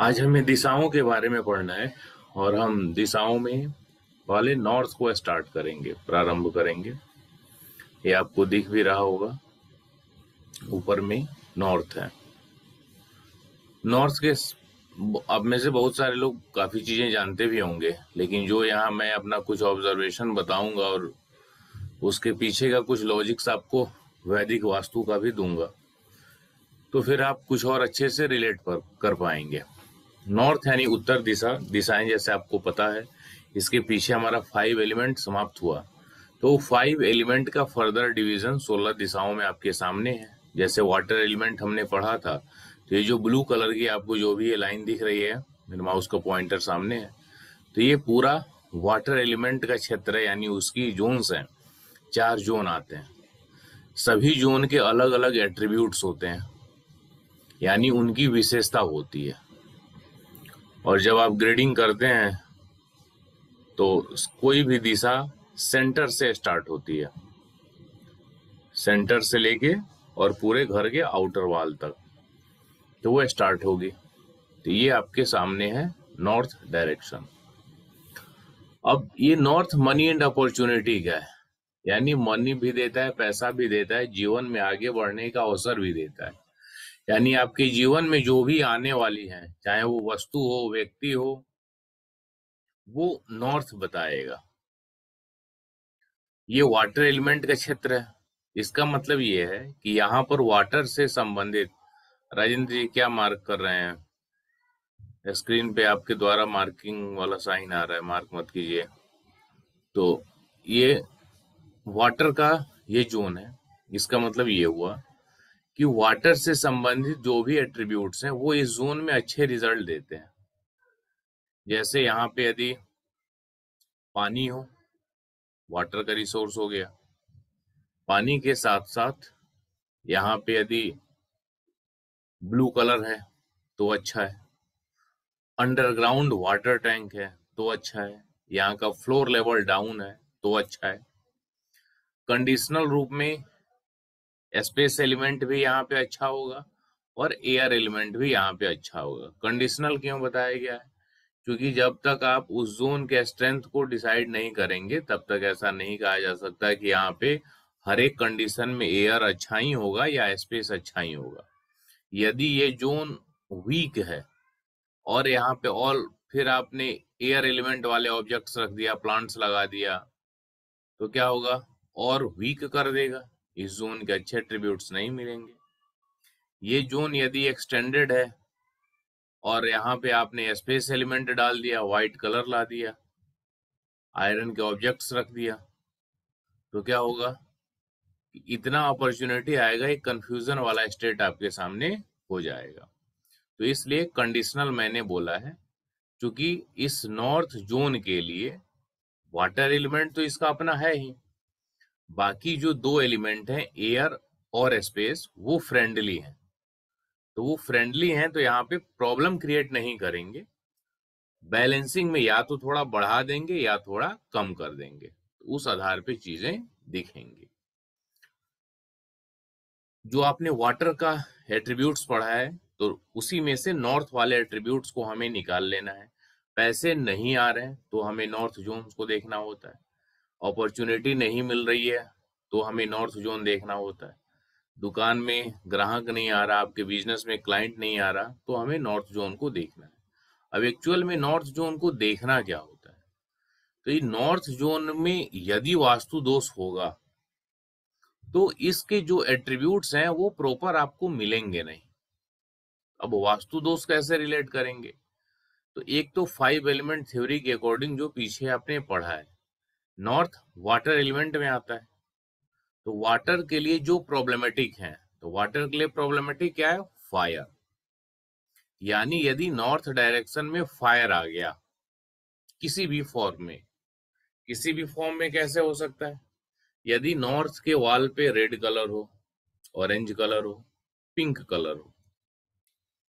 आज हमें दिशाओं के बारे में पढ़ना है और हम दिशाओं में वाले नॉर्थ को स्टार्ट करेंगे प्रारंभ करेंगे ये आपको दिख भी रहा होगा ऊपर में नॉर्थ है नॉर्थ के अब में से बहुत सारे लोग काफ़ी चीज़ें जानते भी होंगे लेकिन जो यहाँ मैं अपना कुछ ऑब्जर्वेशन बताऊंगा और उसके पीछे का कुछ लॉजिक्स आपको वैदिक वास्तु का भी दूंगा तो फिर आप कुछ और अच्छे से रिलेट पर कर पाएंगे नॉर्थ यानी उत्तर दिशा दिशाएं जैसे आपको पता है इसके पीछे हमारा फाइव एलिमेंट समाप्त हुआ तो फाइव एलिमेंट का फर्दर डिवीजन सोलह दिशाओं में आपके सामने है जैसे वाटर एलिमेंट हमने पढ़ा था तो ये जो ब्लू कलर की आपको जो भी ये लाइन दिख रही है मेरे माउस का पॉइंटर सामने है तो ये पूरा वाटर एलिमेंट का क्षेत्र है यानी उसकी जोन्स है चार जोन आते हैं सभी जोन के अलग अलग एट्रीब्यूट होते हैं यानी उनकी विशेषता होती है और जब आप ग्रेडिंग करते हैं तो कोई भी दिशा सेंटर से स्टार्ट होती है सेंटर से लेके और पूरे घर के आउटर वाल तक तो वो स्टार्ट होगी तो ये आपके सामने है नॉर्थ डायरेक्शन अब ये नॉर्थ मनी एंड अपॉर्चुनिटी का है यानी मनी भी देता है पैसा भी देता है जीवन में आगे बढ़ने का अवसर भी देता है यानी आपके जीवन में जो भी आने वाली है चाहे वो वस्तु हो व्यक्ति हो वो नॉर्थ बताएगा ये वाटर एलिमेंट का क्षेत्र है इसका मतलब ये है कि यहाँ पर वाटर से संबंधित राजेंद्र जी क्या मार्क कर रहे हैं स्क्रीन पे आपके द्वारा मार्किंग वाला साइन आ रहा है मार्क मत कीजिए तो ये वाटर का ये जोन है इसका मतलब ये हुआ कि वाटर से संबंधित जो भी एट्रीब्यूट्स हैं वो इस जोन में अच्छे रिजल्ट देते हैं जैसे यहाँ पे यदि पानी हो वाटर का रिसोर्स हो गया पानी के साथ साथ यहाँ पे यदि ब्लू कलर है तो अच्छा है अंडरग्राउंड वाटर टैंक है तो अच्छा है यहाँ का फ्लोर लेवल डाउन है तो अच्छा है कंडीशनल रूप में स्पेस एलिमेंट भी यहाँ पे अच्छा होगा और एयर एलिमेंट भी यहाँ पे अच्छा होगा कंडीशनल क्यों बताया गया है क्योंकि जब तक आप उस जोन के स्ट्रेंथ को डिसाइड नहीं करेंगे तब तक ऐसा नहीं कहा जा सकता कि यहाँ पे हर एक कंडीशन में एयर अच्छा ही होगा या स्पेस अच्छा ही होगा यदि ये जोन वीक है और यहाँ पे ऑल फिर आपने एयर एलिमेंट वाले ऑब्जेक्ट्स रख दिया प्लांट्स लगा दिया तो क्या होगा और वीक कर देगा इस जोन के अच्छे ट्रिब्यूट्स नहीं मिलेंगे ये जोन यदि एक्सटेंडेड है और यहाँ पे आपने स्पेस एलिमेंट डाल दिया व्हाइट कलर ला दिया आयरन के ऑब्जेक्ट्स रख दिया तो क्या होगा इतना अपॉर्चुनिटी आएगा एक कंफ्यूजन वाला स्टेट आपके सामने हो जाएगा तो इसलिए कंडीशनल मैंने बोला है क्योंकि इस नॉर्थ जोन के लिए वाटर एलिमेंट तो इसका अपना है ही बाकी जो दो एलिमेंट हैं एयर और स्पेस वो फ्रेंडली हैं तो वो फ्रेंडली हैं तो यहाँ पे प्रॉब्लम क्रिएट नहीं करेंगे बैलेंसिंग में या तो थोड़ा बढ़ा देंगे या थोड़ा कम कर देंगे तो उस आधार पे चीजें दिखेंगी जो आपने वाटर का एट्रीब्यूट्स पढ़ा है तो उसी में से नॉर्थ वाले एट्रीब्यूट्स को हमें निकाल लेना है पैसे नहीं आ रहे हैं तो हमें नॉर्थ जोन को देखना होता है अपॉर्चुनिटी नहीं मिल रही है तो हमें नॉर्थ जोन देखना होता है दुकान में ग्राहक नहीं आ रहा आपके बिजनेस में क्लाइंट नहीं आ रहा तो हमें नॉर्थ जोन को देखना है अब एक्चुअल में नॉर्थ जोन को देखना क्या होता है तो ये नॉर्थ जोन में यदि वास्तु दोष होगा तो इसके जो एट्रीब्यूट्स हैं वो प्रॉपर आपको मिलेंगे नहीं अब वास्तु दोष कैसे रिलेट करेंगे तो एक तो फाइव एलिमेंट थ्योरी के अकॉर्डिंग जो पीछे आपने पढ़ा है नॉर्थ वाटर एलिमेंट में आता है तो वाटर के लिए जो प्रॉब्लमेटिक है तो वाटर के लिए प्रॉब्लमेटिक क्या है फायर यानी यदि नॉर्थ डायरेक्शन में फायर आ गया किसी भी फॉर्म में किसी भी फॉर्म में कैसे हो सकता है यदि नॉर्थ के वॉल पे रेड कलर हो ऑरेंज कलर हो पिंक कलर हो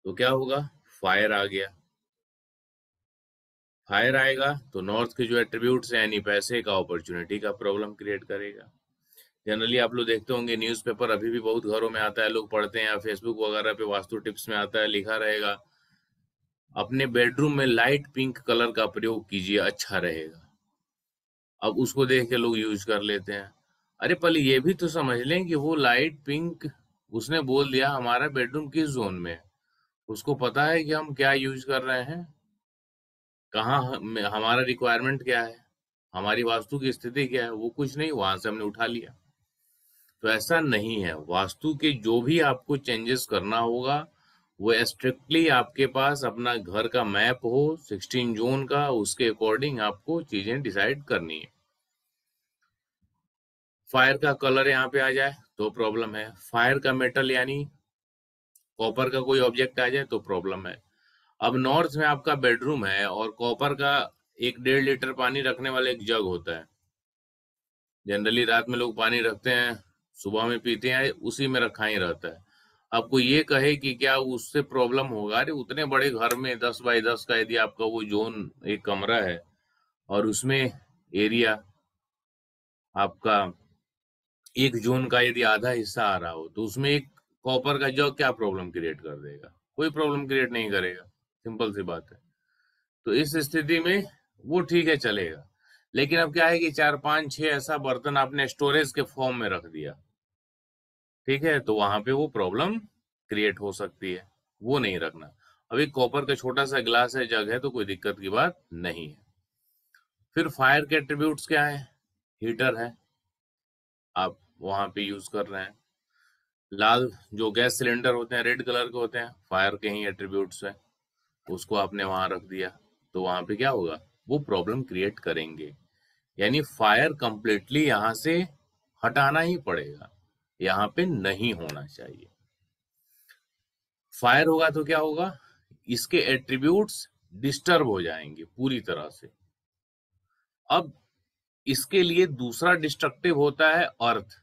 तो क्या होगा फायर आ गया हायर आएगा तो नॉर्थ के जो एट्रीब्यूट है यानी पैसे का अपॉर्चुनिटी का प्रॉब्लम क्रिएट करेगा जनरली आप लोग देखते होंगे न्यूज़पेपर अभी भी बहुत घरों में आता है लोग पढ़ते हैं या फेसबुक वगैरह पे वास्तु टिप्स में आता है लिखा रहेगा अपने बेडरूम में लाइट पिंक कलर का प्रयोग कीजिए अच्छा रहेगा अब उसको देख के लोग यूज कर लेते हैं अरे पहले ये भी तो समझ लें कि वो लाइट पिंक उसने बोल दिया हमारा बेडरूम किस जोन में है उसको पता है कि हम क्या यूज कर रहे हैं कहा हमारा रिक्वायरमेंट क्या है हमारी वास्तु की स्थिति क्या है वो कुछ नहीं वहां से हमने उठा लिया तो ऐसा नहीं है वास्तु के जो भी आपको चेंजेस करना होगा वो स्ट्रिक्टली आपके पास अपना घर का मैप हो 16 जून का उसके अकॉर्डिंग आपको चीजें डिसाइड करनी है फायर का कलर यहाँ पे आ जाए तो प्रॉब्लम है फायर का मेटल यानी कॉपर का कोई ऑब्जेक्ट आ जाए तो प्रॉब्लम है अब नॉर्थ में आपका बेडरूम है और कॉपर का एक डेढ़ लीटर पानी रखने वाला एक जग होता है जनरली रात में लोग पानी रखते हैं सुबह में पीते हैं उसी में रखा ही रहता है आपको ये कहे कि क्या उससे प्रॉब्लम होगा अरे उतने बड़े घर में दस बाय दस का यदि आपका वो जोन एक कमरा है और उसमें एरिया आपका एक जोन का यदि आधा हिस्सा आ रहा हो तो उसमें एक कॉपर का जग क्या प्रॉब्लम क्रिएट कर देगा कोई प्रॉब्लम क्रिएट नहीं करेगा सिंपल सी बात है तो इस स्थिति में वो ठीक है चलेगा लेकिन अब क्या है कि चार पांच छह ऐसा बर्तन आपने स्टोरेज के फॉर्म में रख दिया ठीक है तो वहां पे वो प्रॉब्लम क्रिएट हो सकती है वो नहीं रखना अभी कॉपर का छोटा सा ग्लास है जग है तो कोई दिक्कत की बात नहीं है फिर फायर के एट्रीब्यूट क्या है हीटर है आप वहां पे यूज कर रहे हैं लाल जो गैस सिलेंडर होते हैं रेड कलर के होते हैं फायर के ही एट्रीब्यूट है उसको आपने वहां रख दिया तो वहां पे क्या होगा वो प्रॉब्लम क्रिएट करेंगे यानी फायर कंप्लीटली यहां से हटाना ही पड़ेगा यहां पे नहीं होना चाहिए फायर होगा तो क्या होगा इसके एट्रीब्यूट्स डिस्टर्ब हो जाएंगे पूरी तरह से अब इसके लिए दूसरा डिस्ट्रक्टिव होता है अर्थ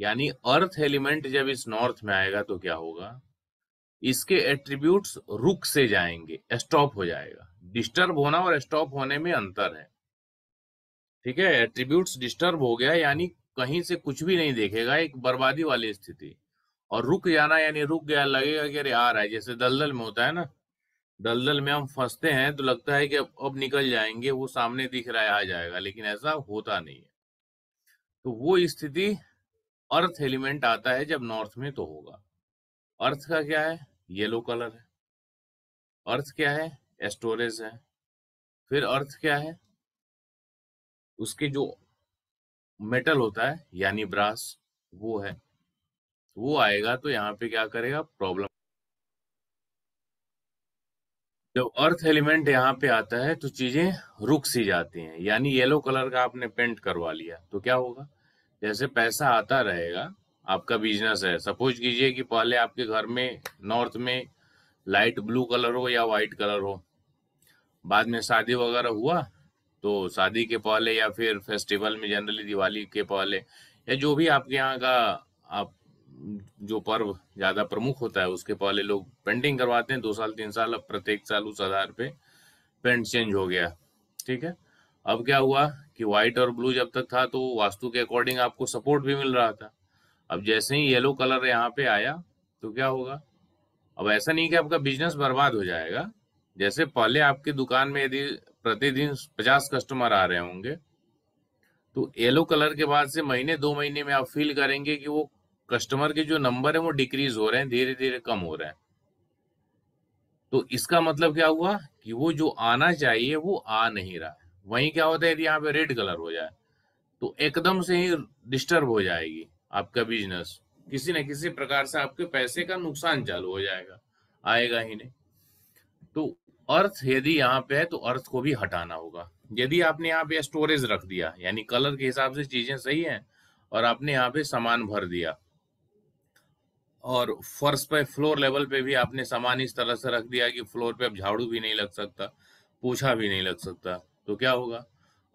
यानी अर्थ एलिमेंट जब इस नॉर्थ में आएगा तो क्या होगा इसके एट्रीब्यूट्स रुक से जाएंगे स्टॉप हो जाएगा डिस्टर्ब होना और स्टॉप होने में अंतर है ठीक है एट्रीब्यूट्स डिस्टर्ब हो गया यानी कहीं से कुछ भी नहीं देखेगा एक बर्बादी वाली स्थिति और रुक जाना यानी रुक गया लगेगा कि अरे आ रहा है जैसे दलदल में होता है ना दलदल में हम फंसते हैं तो लगता है कि अब अब निकल जाएंगे वो सामने दिख रहा है आ जाएगा लेकिन ऐसा होता नहीं है तो वो स्थिति अर्थ एलिमेंट आता है जब नॉर्थ में तो होगा अर्थ का क्या है येलो कलर है अर्थ क्या है स्टोरेज है फिर अर्थ क्या है उसके जो मेटल होता है यानी ब्रास वो है वो आएगा तो यहाँ पे क्या करेगा प्रॉब्लम जब अर्थ एलिमेंट यहाँ पे आता है तो चीजें रुक सी जाती हैं यानी येलो कलर का आपने पेंट करवा लिया तो क्या होगा जैसे पैसा आता रहेगा आपका बिजनेस है सपोज कीजिए कि पहले आपके घर में नॉर्थ में लाइट ब्लू कलर हो या वाइट कलर हो बाद में शादी वगैरह हुआ तो शादी के पहले या फिर फेस्टिवल में जनरली दिवाली के पहले या जो भी आपके यहाँ का आप जो पर्व ज़्यादा प्रमुख होता है उसके पहले लोग पेंटिंग करवाते हैं दो साल तीन साल अब प्रत्येक साल उस आधार पे पेंट चेंज हो गया ठीक है अब क्या हुआ कि व्हाइट और ब्लू जब तक था तो वास्तु के अकॉर्डिंग आपको सपोर्ट भी मिल रहा था अब जैसे ही येलो कलर यहाँ पे आया तो क्या होगा अब ऐसा नहीं कि आपका बिजनेस बर्बाद हो जाएगा जैसे पहले आपकी दुकान में यदि प्रतिदिन पचास कस्टमर आ रहे होंगे तो येलो कलर के बाद से महीने दो महीने में आप फील करेंगे कि वो कस्टमर के जो नंबर है वो डिक्रीज हो रहे हैं धीरे धीरे कम हो रहे हैं तो इसका मतलब क्या हुआ कि वो जो आना चाहिए वो आ नहीं रहा है वहीं क्या होता है यदि यहाँ पे रेड कलर हो जाए तो एकदम से ही डिस्टर्ब हो जाएगी आपका बिजनेस किसी न किसी प्रकार से आपके पैसे का नुकसान चालू हो जाएगा आएगा ही नहीं तो अर्थ यदि यहाँ पे है तो अर्थ को भी हटाना होगा यदि आपने यहाँ पे स्टोरेज रख दिया यानी कलर के हिसाब से चीजें सही हैं और आपने यहाँ पे सामान भर दिया और फर्श पे फ्लोर लेवल पे भी आपने सामान इस तरह से रख दिया कि फ्लोर पे अब झाड़ू भी नहीं लग सकता पूछा भी नहीं लग सकता तो क्या होगा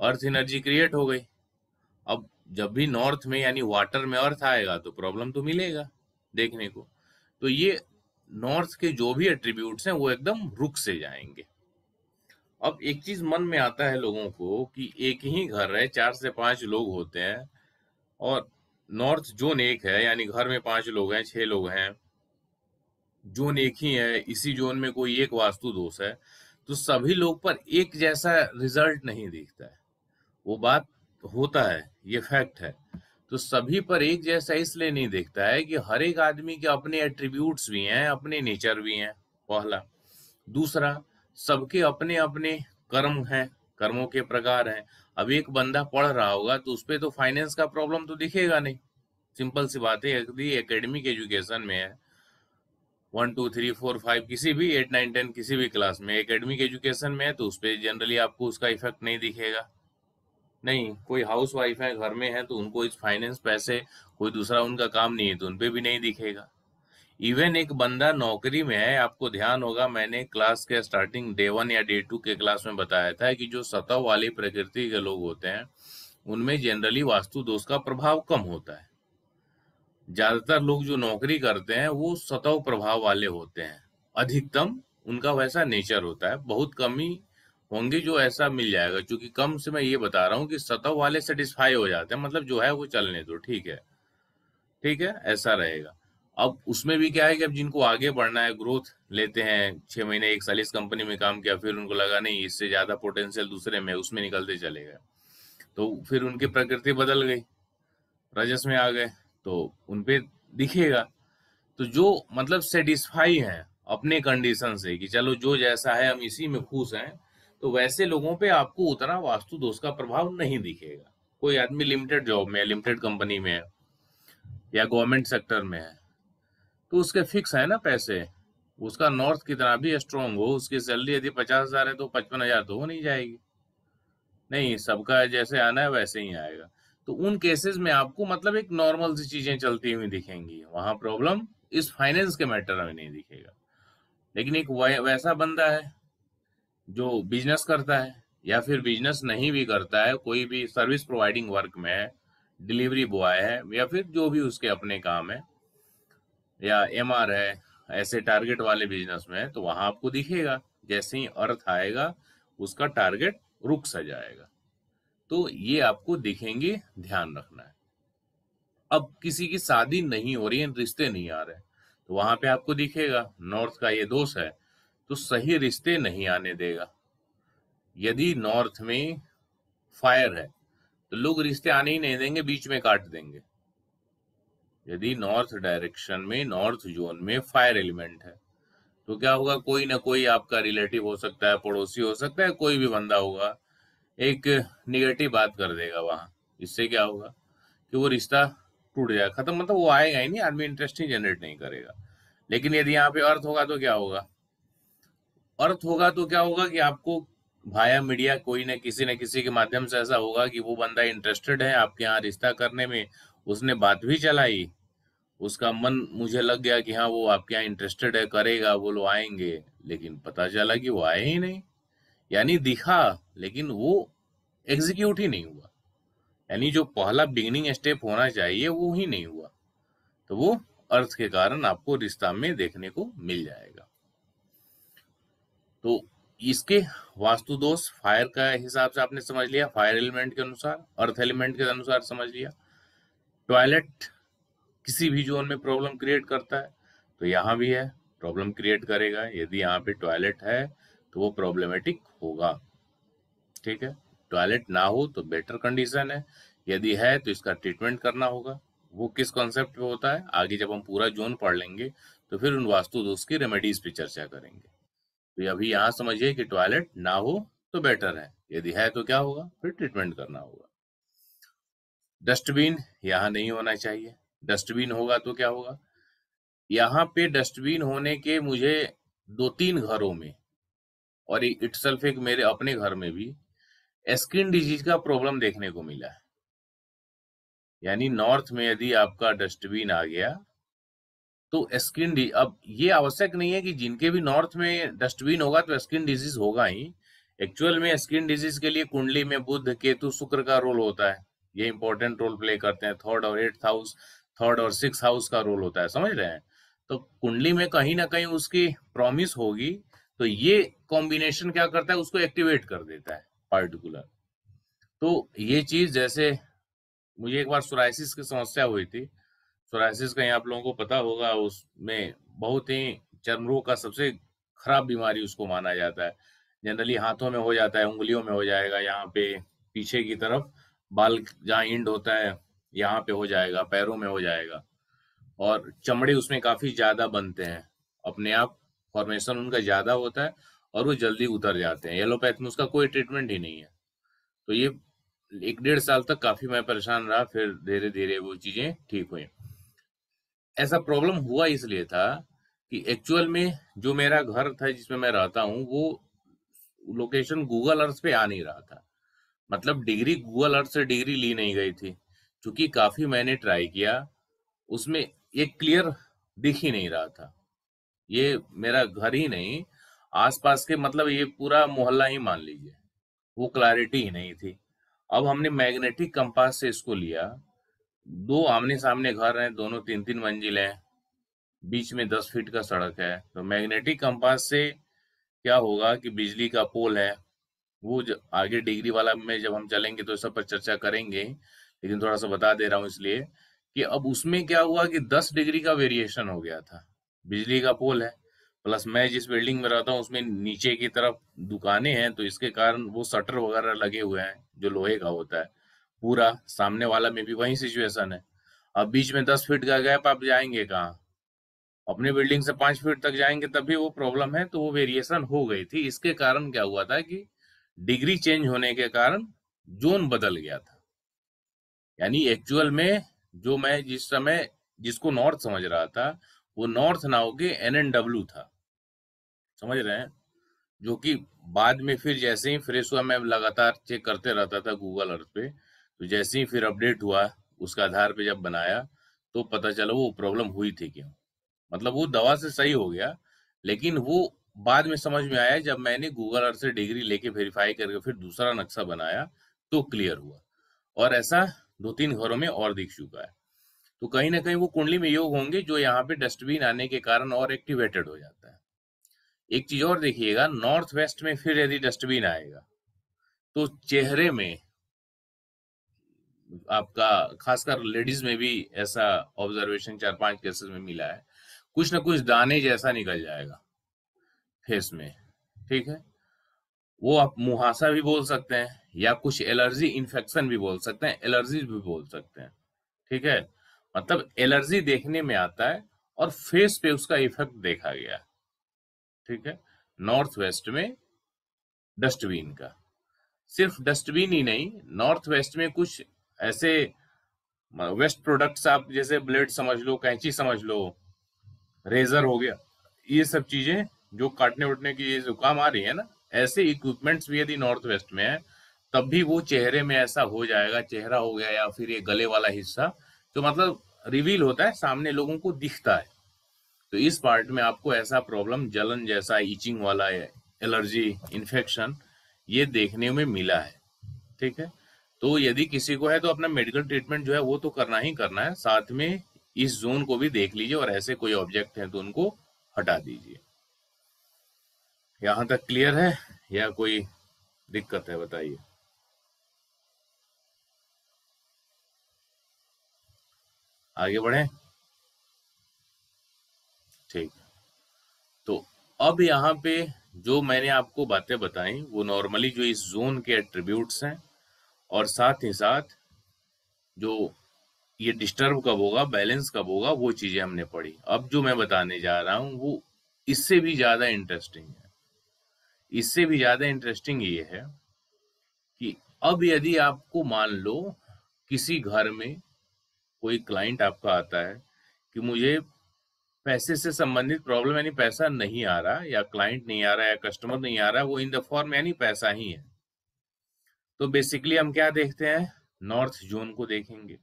अर्थ एनर्जी क्रिएट हो गई अब जब भी नॉर्थ में यानी वाटर में अर्थ आएगा तो प्रॉब्लम तो मिलेगा देखने को तो ये नॉर्थ के जो भी एट्रीब्यूट्स हैं वो एकदम रुक से जाएंगे अब एक चीज मन में आता है लोगों को कि एक ही घर है चार से पांच लोग होते हैं और नॉर्थ जोन एक है यानी घर में पांच लोग हैं छह लोग हैं जोन एक ही है इसी जोन में कोई एक वास्तु दोष है तो सभी लोग पर एक जैसा रिजल्ट नहीं दिखता है वो बात होता है ये फैक्ट है तो सभी पर एक जैसा इसलिए नहीं देखता है कि हर एक आदमी के अपने एट्रीब्यूट्स भी हैं अपने नेचर भी हैं पहला दूसरा सबके अपने अपने कर्म हैं कर्मों के प्रकार हैं अब एक बंदा पढ़ रहा होगा तो उसपे तो फाइनेंस का प्रॉब्लम तो दिखेगा नहीं सिंपल सी बात है यदि एकेडमिक एजुकेशन में है one two three four five किसी भी एट नाइन टेन किसी भी क्लास में एकेडमिक एजुकेशन में है तो उसपे जनरली आपको उसका इफेक्ट नहीं दिखेगा नहीं कोई हाउस वाइफ है घर में है तो उनको इस फाइनेंस पैसे कोई दूसरा उनका काम नहीं है तो उनपे भी नहीं दिखेगा इवन एक बंदा नौकरी में है आपको ध्यान होगा मैंने क्लास के स्टार्टिंग डे वन या डे टू के क्लास में बताया था कि जो सतह वाली प्रकृति के लोग होते हैं उनमें जनरली वास्तु दोष का प्रभाव कम होता है ज्यादातर लोग जो नौकरी करते हैं वो सतव प्रभाव वाले होते हैं अधिकतम उनका वैसा नेचर होता है बहुत कम ही होंगे जो ऐसा मिल जाएगा क्योंकि कम से मैं ये बता रहा हूँ कि सतह वाले सेटिस्फाई हो जाते हैं मतलब जो है वो चलने दो तो, ठीक है ठीक है ऐसा रहेगा अब उसमें भी क्या है कि अब जिनको आगे बढ़ना है ग्रोथ लेते हैं छह महीने एक साल इस कंपनी में काम किया फिर उनको लगा नहीं इससे ज्यादा पोटेंशियल दूसरे में उसमें निकलते चले गए तो फिर उनकी प्रकृति बदल गई रजस में आ गए तो उनपे दिखेगा तो जो मतलब सेटिस्फाई है अपने कंडीशन से कि चलो जो जैसा है हम इसी में खुश हैं तो वैसे लोगों पे आपको उतना वास्तु दोष का प्रभाव नहीं दिखेगा कोई आदमी लिमिटेड जॉब में है लिमिटेड कंपनी में है या गवर्नमेंट सेक्टर में है तो उसके फिक्स है ना पैसे उसका नॉर्थ कितना भी स्ट्रांग हो उसकी सैलरी यदि पचास हजार है तो पचपन हजार तो हो नहीं जाएगी नहीं सबका जैसे आना है वैसे ही आएगा तो उन केसेस में आपको मतलब एक नॉर्मल सी चीजें चलती हुई दिखेंगी वहां प्रॉब्लम इस फाइनेंस के मैटर में नहीं दिखेगा लेकिन एक वैसा बंदा है जो बिजनेस करता है या फिर बिजनेस नहीं भी करता है कोई भी सर्विस प्रोवाइडिंग वर्क में है डिलीवरी बॉय है या फिर जो भी उसके अपने काम है या एम है ऐसे टारगेट वाले बिजनेस में तो वहां आपको दिखेगा जैसे ही अर्थ आएगा उसका टारगेट रुक सा जाएगा तो ये आपको दिखेंगे ध्यान रखना है अब किसी की शादी नहीं हो रही है रिश्ते नहीं आ रहे तो वहां पे आपको दिखेगा नॉर्थ का ये दोष है तो सही रिश्ते नहीं आने देगा यदि नॉर्थ में फायर है तो लोग रिश्ते आने ही नहीं देंगे बीच में काट देंगे यदि नॉर्थ डायरेक्शन में नॉर्थ जोन में फायर एलिमेंट है तो क्या होगा कोई ना कोई आपका रिलेटिव हो सकता है पड़ोसी हो सकता है कोई भी बंदा होगा एक निगेटिव बात कर देगा वहां इससे क्या होगा कि वो रिश्ता टूट जाएगा खत्म मतलब वो आएगा ही नहीं आदमी इंटरेस्टिंग जनरेट नहीं करेगा लेकिन यदि यहाँ पे अर्थ होगा तो क्या होगा अर्थ होगा तो क्या होगा कि आपको भाया मीडिया कोई ना किसी न किसी के माध्यम से ऐसा होगा कि वो बंदा इंटरेस्टेड है आपके यहाँ रिश्ता करने में उसने बात भी चलाई उसका मन मुझे लग गया कि हाँ वो आपके यहाँ इंटरेस्टेड है करेगा वो लोग आएंगे लेकिन पता चला कि वो आए ही नहीं यानी दिखा लेकिन वो एग्जीक्यूट ही नहीं हुआ यानी जो पहला बिगनिंग स्टेप होना चाहिए वो ही नहीं हुआ तो वो अर्थ के कारण आपको रिश्ता में देखने को मिल जाएगा तो इसके वास्तु दोष फायर का हिसाब से आपने समझ लिया फायर एलिमेंट के अनुसार अर्थ एलिमेंट के अनुसार समझ लिया टॉयलेट किसी भी जोन में प्रॉब्लम क्रिएट करता है तो यहाँ भी है प्रॉब्लम क्रिएट करेगा यदि यहाँ पे टॉयलेट है तो वो प्रॉब्लमेटिक होगा ठीक है टॉयलेट ना हो तो बेटर कंडीशन है यदि है तो इसका ट्रीटमेंट करना होगा वो किस कॉन्सेप्ट होता है आगे जब हम पूरा जोन पढ़ लेंगे तो फिर उन वास्तु दोष की रेमेडीज पे चर्चा करेंगे तो अभी यहां समझिए कि टॉयलेट ना हो तो बेटर है यदि है तो क्या होगा फिर ट्रीटमेंट करना होगा डस्टबिन यहाँ नहीं होना चाहिए डस्टबिन होगा तो क्या होगा यहाँ पे डस्टबिन होने के मुझे दो तीन घरों में और इटसेल्फ एक मेरे अपने घर में भी स्किन डिजीज का प्रॉब्लम देखने को मिला है यानी नॉर्थ में यदि आपका डस्टबिन आ गया तो स्किन डी अब ये आवश्यक नहीं है कि जिनके भी नॉर्थ में डस्टबिन होगा तो स्किन डिजीज होगा ही एक्चुअल में स्किन डिजीज के लिए कुंडली में बुद्ध केतु शुक्र का रोल होता है ये इंपॉर्टेंट रोल प्ले करते हैं थर्ड और एट्थ हाउस थर्ड और सिक्स हाउस का रोल होता है समझ रहे हैं तो कुंडली में कहीं ना कहीं उसकी प्रॉमिस होगी तो ये कॉम्बिनेशन क्या करता है उसको एक्टिवेट कर देता है पार्टिकुलर तो ये चीज जैसे मुझे एक बार सुराइसिस की समस्या हुई थी सोरासिस कहीं आप लोगों को पता होगा उसमें बहुत ही चर्म रोग का सबसे खराब बीमारी उसको माना जाता है जनरली हाथों में हो जाता है उंगलियों में हो जाएगा यहाँ पे पीछे की तरफ बाल जहाँ इंड होता है यहाँ पे हो जाएगा पैरों में हो जाएगा और चमड़े उसमें काफी ज्यादा बनते हैं अपने आप फॉर्मेशन उनका ज्यादा होता है और वो जल्दी उतर जाते हैं एलोपैथ में उसका कोई ट्रीटमेंट ही नहीं है तो ये एक डेढ़ साल तक काफी मैं परेशान रहा फिर धीरे धीरे वो चीजें ठीक हुई ऐसा प्रॉब्लम हुआ इसलिए था कि एक्चुअल में जो मेरा घर था जिसमें मैं रहता हूँ वो लोकेशन गूगल अर्थ पे आ नहीं रहा था मतलब डिग्री गूगल अर्थ से डिग्री ली नहीं गई थी क्योंकि काफी मैंने ट्राई किया उसमें एक क्लियर दिख ही नहीं रहा था ये मेरा घर ही नहीं आसपास के मतलब ये पूरा मोहल्ला ही मान लीजिए वो क्लैरिटी ही नहीं थी अब हमने मैग्नेटिक कंपास से इसको लिया दो आमने सामने घर हैं दोनों तीन तीन मंजिल हैं बीच में दस फीट का सड़क है तो मैग्नेटिक कंपास से क्या होगा कि बिजली का पोल है वो आगे डिग्री वाला में जब हम चलेंगे तो सब पर चर्चा करेंगे लेकिन थोड़ा सा बता दे रहा हूं इसलिए कि अब उसमें क्या हुआ कि दस डिग्री का वेरिएशन हो गया था बिजली का पोल है प्लस मैं जिस बिल्डिंग में रहता हूँ उसमें नीचे की तरफ दुकानें हैं तो इसके कारण वो शटर वगैरह लगे हुए हैं जो लोहे का होता है पूरा सामने वाला में भी वही सिचुएशन है अब बीच में दस फीट का गैप आप जाएंगे कहाँ अपने बिल्डिंग से पांच फीट तक जाएंगे तब भी वो प्रॉब्लम है तो वो वेरिएशन हो गई थी इसके कारण क्या हुआ था कि डिग्री चेंज होने के कारण जोन बदल गया था यानी एक्चुअल में जो मैं जिस समय जिसको नॉर्थ समझ रहा था वो नॉर्थ ना होके एन एनडब्ल्यू था समझ रहे हैं जो कि बाद में फिर जैसे ही फ्रेश हुआ मैं लगातार चेक करते रहता था गूगल अर्थ पे तो जैसे ही फिर अपडेट हुआ उसका आधार पे जब बनाया तो पता चला वो प्रॉब्लम हुई थी क्यों मतलब वो दवा से सही हो गया लेकिन वो बाद में समझ में आया जब मैंने गूगल अर्थ से डिग्री लेके वेरीफाई करके फिर दूसरा नक्शा बनाया तो क्लियर हुआ और ऐसा दो तीन घरों में और दिख चुका है तो कहीं ना कहीं वो कुंडली में योग होंगे जो यहाँ पे डस्टबिन आने के कारण और एक्टिवेटेड हो जाता है एक चीज और देखिएगा नॉर्थ वेस्ट में फिर यदि डस्टबिन आएगा तो चेहरे में आपका खासकर लेडीज में भी ऐसा ऑब्जर्वेशन चार पांच केसेस में मिला है कुछ ना कुछ दाने जैसा निकल जाएगा फेस में ठीक है वो आप मुहासा भी बोल सकते हैं या कुछ एलर्जी इन्फेक्शन भी बोल सकते हैं एलर्जी भी बोल सकते हैं ठीक है मतलब एलर्जी देखने में आता है और फेस पे उसका इफेक्ट देखा गया ठीक है नॉर्थ वेस्ट में डस्टबिन का सिर्फ डस्टबिन ही नहीं नॉर्थ वेस्ट में कुछ ऐसे वेस्ट प्रोडक्ट्स आप जैसे ब्लेड समझ लो कैंची समझ लो रेजर हो गया ये सब चीजें जो काटने उठने की ये जुकाम आ रही है ना ऐसे इक्विपमेंट्स भी यदि नॉर्थ वेस्ट में है तब भी वो चेहरे में ऐसा हो जाएगा चेहरा हो गया या फिर ये गले वाला हिस्सा जो तो मतलब रिवील होता है सामने लोगों को दिखता है तो इस पार्ट में आपको ऐसा प्रॉब्लम जलन जैसा इचिंग वाला एलर्जी इन्फेक्शन ये देखने में मिला है ठीक है तो यदि किसी को है तो अपना मेडिकल ट्रीटमेंट जो है वो तो करना ही करना है साथ में इस जोन को भी देख लीजिए और ऐसे कोई ऑब्जेक्ट है तो उनको हटा दीजिए यहां तक क्लियर है या कोई दिक्कत है बताइए आगे बढ़े ठीक तो अब यहां पे जो मैंने आपको बातें बताई वो नॉर्मली जो इस जोन के एट्रीब्यूट्स हैं और साथ ही साथ जो ये डिस्टर्ब कब होगा बैलेंस कब होगा वो चीजें हमने पढ़ी अब जो मैं बताने जा रहा हूँ वो इससे भी ज्यादा इंटरेस्टिंग है इससे भी ज्यादा इंटरेस्टिंग ये है कि अब यदि आपको मान लो किसी घर में कोई क्लाइंट आपका आता है कि मुझे पैसे से संबंधित प्रॉब्लम यानी पैसा नहीं आ रहा या क्लाइंट नहीं आ रहा या कस्टमर नहीं आ रहा वो इन द फॉर्म यानी पैसा ही है तो बेसिकली हम क्या देखते हैं नॉर्थ जोन को देखेंगे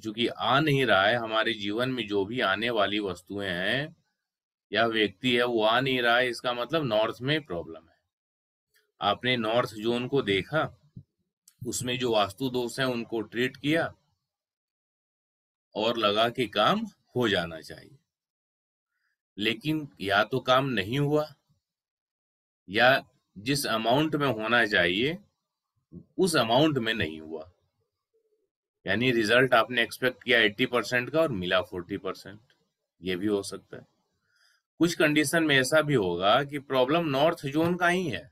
क्योंकि आ नहीं रहा है हमारे जीवन में जो भी आने वाली वस्तुएं हैं या व्यक्ति है वो आ नहीं रहा है इसका मतलब नॉर्थ में प्रॉब्लम है आपने नॉर्थ जोन को देखा उसमें जो वास्तु दोष है उनको ट्रीट किया और लगा कि काम हो जाना चाहिए लेकिन या तो काम नहीं हुआ या जिस अमाउंट में होना चाहिए उस अमाउंट में नहीं हुआ यानी रिजल्ट आपने एक्सपेक्ट किया 80 परसेंट का और मिला 40 परसेंट ये भी हो सकता है कुछ कंडीशन में ऐसा भी होगा कि प्रॉब्लम नॉर्थ जोन का ही है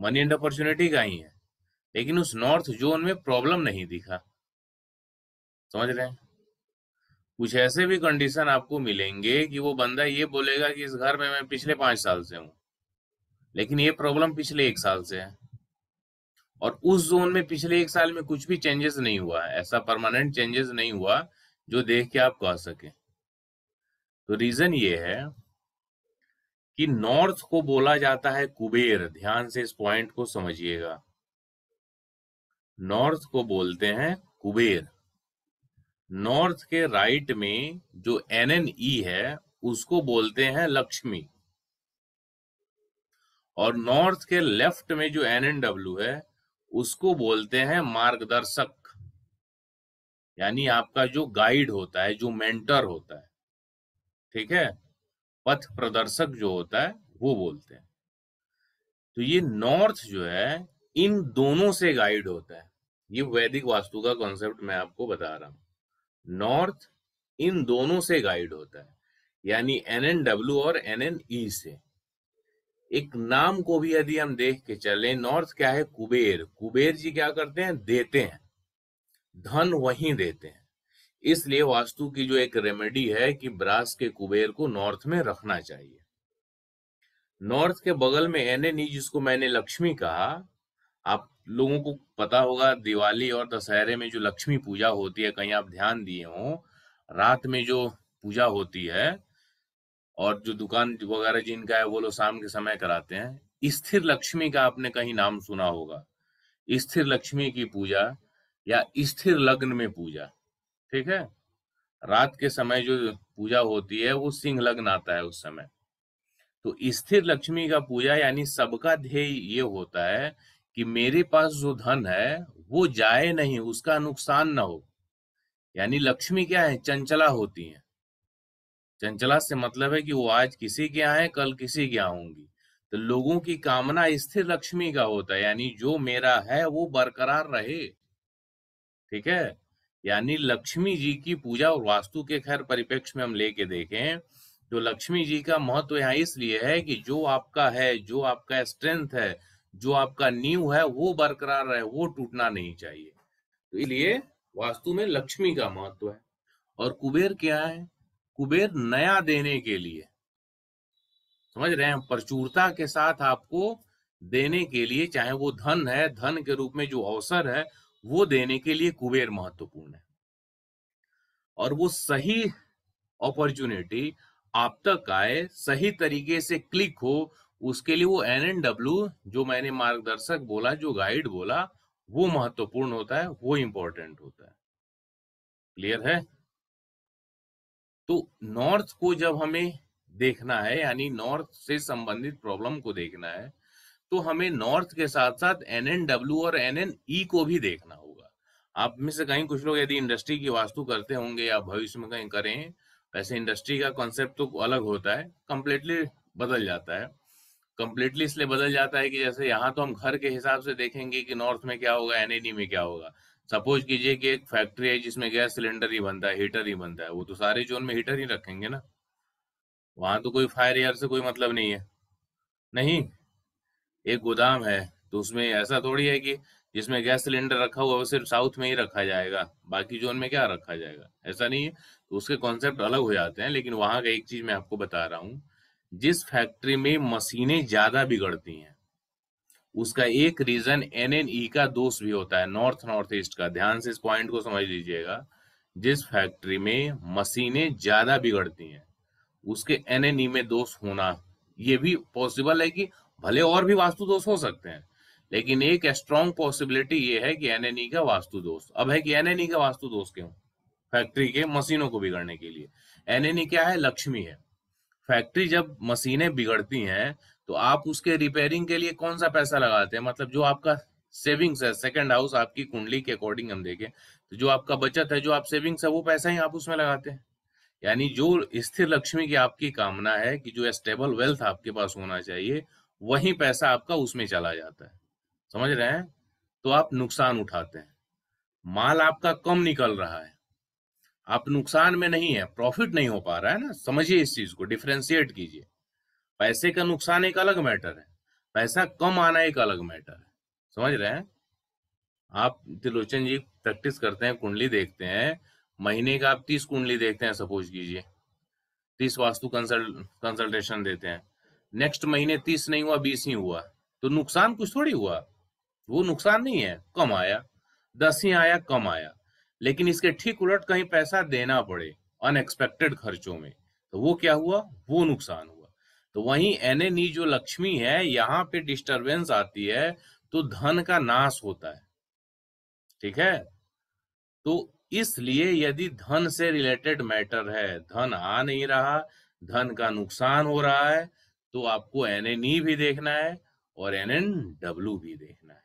मनी एंड अपॉर्चुनिटी का ही है लेकिन उस नॉर्थ जोन में प्रॉब्लम नहीं दिखा समझ रहे हैं कुछ ऐसे भी कंडीशन आपको मिलेंगे कि वो बंदा ये बोलेगा कि इस घर में मैं पिछले पांच साल से हूं लेकिन ये प्रॉब्लम पिछले एक साल से है और उस जोन में पिछले एक साल में कुछ भी चेंजेस नहीं हुआ ऐसा परमानेंट चेंजेस नहीं हुआ जो देख के आप कह सके तो रीजन ये है कि नॉर्थ को बोला जाता है कुबेर ध्यान से इस पॉइंट को समझिएगा नॉर्थ को बोलते हैं कुबेर नॉर्थ के राइट में जो एन एन ई है उसको बोलते हैं लक्ष्मी और नॉर्थ के लेफ्ट में जो एन एन डब्ल्यू है उसको बोलते हैं मार्गदर्शक यानी आपका जो गाइड होता है जो मेंटर होता है ठीक है पथ प्रदर्शक जो होता है वो बोलते हैं तो ये नॉर्थ जो है इन दोनों से गाइड होता है ये वैदिक वास्तु का कॉन्सेप्ट मैं आपको बता रहा हूं नॉर्थ इन दोनों से गाइड होता है यानी एन एन डब्ल्यू और एन एन ई से एक नाम को भी यदि हम देख के चले नॉर्थ क्या है कुबेर कुबेर जी क्या करते हैं देते हैं धन वहीं देते हैं इसलिए वास्तु की जो एक रेमेडी है कि ब्रास के कुबेर को नॉर्थ में रखना चाहिए नॉर्थ के बगल में एने नी जिसको मैंने लक्ष्मी कहा आप लोगों को पता होगा दिवाली और दशहरे में जो लक्ष्मी पूजा होती है कहीं आप ध्यान दिए हो रात में जो पूजा होती है और जो दुकान वगैरह जिनका है वो लोग शाम के समय कराते हैं स्थिर लक्ष्मी का आपने कहीं नाम सुना होगा स्थिर लक्ष्मी की पूजा या स्थिर लग्न में पूजा ठीक है रात के समय जो पूजा होती है वो सिंह लग्न आता है उस समय तो स्थिर लक्ष्मी का पूजा यानी सबका ध्येय ये होता है कि मेरे पास जो धन है वो जाए नहीं उसका नुकसान ना हो यानी लक्ष्मी क्या है चंचला होती है चंचला से मतलब है कि वो आज किसी के यहाँ है कल किसी के यहाँ होंगी तो लोगों की कामना स्थिर लक्ष्मी का होता है यानी जो मेरा है वो बरकरार रहे ठीक है यानी लक्ष्मी जी की पूजा और वास्तु के खैर परिपेक्ष में हम लेके देखें तो लक्ष्मी जी का महत्व यहाँ इसलिए है कि जो आपका है जो आपका स्ट्रेंथ है जो आपका नींव है वो बरकरार रहे वो टूटना नहीं चाहिए तो इसलिए वास्तु में लक्ष्मी का महत्व है और कुबेर क्या है कुबेर नया देने के लिए समझ रहे हैं प्रचुरता के साथ आपको देने के लिए चाहे वो धन है धन के रूप में जो अवसर है वो देने के लिए कुबेर महत्वपूर्ण है और वो सही अपॉर्चुनिटी आप तक आए सही तरीके से क्लिक हो उसके लिए वो एन एन डब्ल्यू जो मैंने मार्गदर्शक बोला जो गाइड बोला वो महत्वपूर्ण होता है वो इंपॉर्टेंट होता है क्लियर है तो नॉर्थ को जब हमें देखना है यानी नॉर्थ से संबंधित प्रॉब्लम को देखना है तो हमें नॉर्थ के साथ साथ एन एन डब्ल्यू और एन एन ई को भी देखना होगा आप में से कहीं कुछ लोग यदि इंडस्ट्री की वास्तु करते होंगे या भविष्य में कहीं करें वैसे इंडस्ट्री का कॉन्सेप्ट तो अलग होता है कम्प्लीटली बदल जाता है कम्प्लीटली इसलिए बदल जाता है कि जैसे यहाँ तो हम घर के हिसाब से देखेंगे कि नॉर्थ में क्या होगा एनएडी e में क्या होगा सपोज कीजिए कि एक फैक्ट्री है जिसमें गैस सिलेंडर ही बनता है हीटर ही बनता है वो तो सारे जोन में हीटर ही रखेंगे ना वहां तो कोई फायर एयर से कोई मतलब नहीं है नहीं एक गोदाम है तो उसमें ऐसा थोड़ी है कि जिसमें गैस सिलेंडर रखा हुआ वो सिर्फ साउथ में ही रखा जाएगा बाकी जोन में क्या रखा जाएगा ऐसा नहीं है तो उसके कॉन्सेप्ट अलग हो जाते हैं लेकिन वहां का एक चीज मैं आपको बता रहा हूँ जिस फैक्ट्री में मशीनें ज्यादा बिगड़ती हैं उसका एक रीजन एन एन ई का दोष भी होता है नॉर्थ नॉर्थ ईस्ट का ध्यान से इस पॉइंट को समझ लीजिएगा जिस फैक्ट्री में मशीनें ज्यादा बिगड़ती हैं उसके एन एन ई में दोष होना ये भी पॉसिबल है कि भले और भी वास्तु दोष हो सकते हैं लेकिन एक स्ट्रॉन्ग पॉसिबिलिटी ये है कि एनएनई e का वास्तु दोष अब है कि एनएनई e का वास्तु दोष क्यों फैक्ट्री के मशीनों को बिगड़ने के लिए एनएनई e क्या है लक्ष्मी है फैक्ट्री जब मशीनें बिगड़ती हैं तो आप उसके रिपेयरिंग के लिए कौन सा पैसा लगाते हैं मतलब जो आपका सेविंग्स है सेकंड हाउस आपकी कुंडली के अकॉर्डिंग हम देखें तो जो आपका बचत है जो आप सेविंग्स है वो पैसा ही आप उसमें लगाते हैं यानी जो स्थिर लक्ष्मी की आपकी कामना है कि जो स्टेबल वेल्थ आपके पास होना चाहिए वही पैसा आपका उसमें चला जाता है समझ रहे हैं तो आप नुकसान उठाते हैं माल आपका कम निकल रहा है आप नुकसान में नहीं है प्रॉफिट नहीं हो पा रहा है ना समझिए इस चीज को डिफ्रेंशिएट कीजिए पैसे का नुकसान एक अलग मैटर है पैसा कम आना एक अलग मैटर है समझ रहे हैं आप त्रिलोचन जी प्रैक्टिस करते हैं कुंडली देखते हैं महीने का आप तीस कुंडली देखते हैं सपोज कीजिए तीस वास्तु कंसल्ट कंसल्टेशन देते हैं नेक्स्ट महीने तीस नहीं हुआ बीस ही हुआ तो नुकसान कुछ थोड़ी हुआ वो नुकसान नहीं है कम आया दस ही आया कम आया लेकिन इसके ठीक उलट कहीं पैसा देना पड़े अनएक्सपेक्टेड खर्चों में तो वो क्या हुआ वो नुकसान हुआ तो वहीं एन जो लक्ष्मी है यहाँ पे डिस्टरबेंस आती है तो धन का नाश होता है ठीक है तो इसलिए यदि धन से रिलेटेड मैटर है धन आ नहीं रहा धन का नुकसान हो रहा है तो आपको एन भी देखना है और एन भी देखना है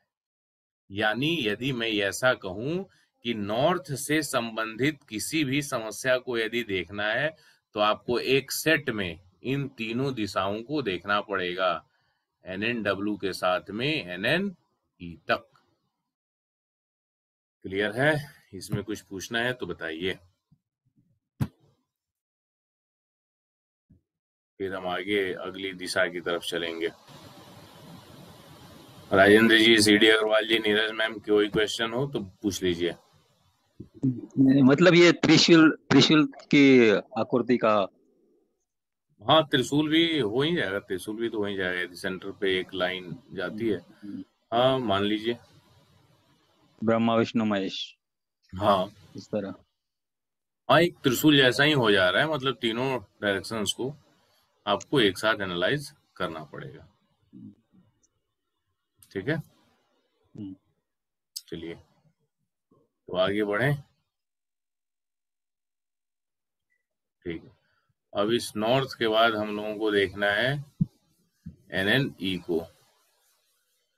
यानी यदि मैं ऐसा कहूं कि नॉर्थ से संबंधित किसी भी समस्या को यदि देखना है तो आपको एक सेट में इन तीनों दिशाओं को देखना पड़ेगा एन एन डब्ल्यू के साथ में एन एन ई तक क्लियर है इसमें कुछ पूछना है तो बताइए फिर हम आगे अगली दिशा की तरफ चलेंगे Rajendra ji C D Agarwal ji Neeraj ma'am कोई क्वेश्चन हो तो पूछ लीजिए मतलब ये त्रिशूल त्रिशूल की आकृति का हाँ त्रिशूल भी हो ही जाएगा त्रिशूल भी तो हो ही जाएगा यदि सेंटर पे एक लाइन जाती है हाँ मान लीजिए ब्रह्मा विष्णु महेश हाँ इस तरह हाँ एक त्रिशूल जैसा ही हो जा रहा है मतलब तीनों डायरेक्शंस को आपको एक साथ एनालाइज करना पड़ेगा ठीक है हम्म। चलिए तो आगे बढ़े ठीक अब इस नॉर्थ के बाद हम लोगों को देखना है एन एन ई को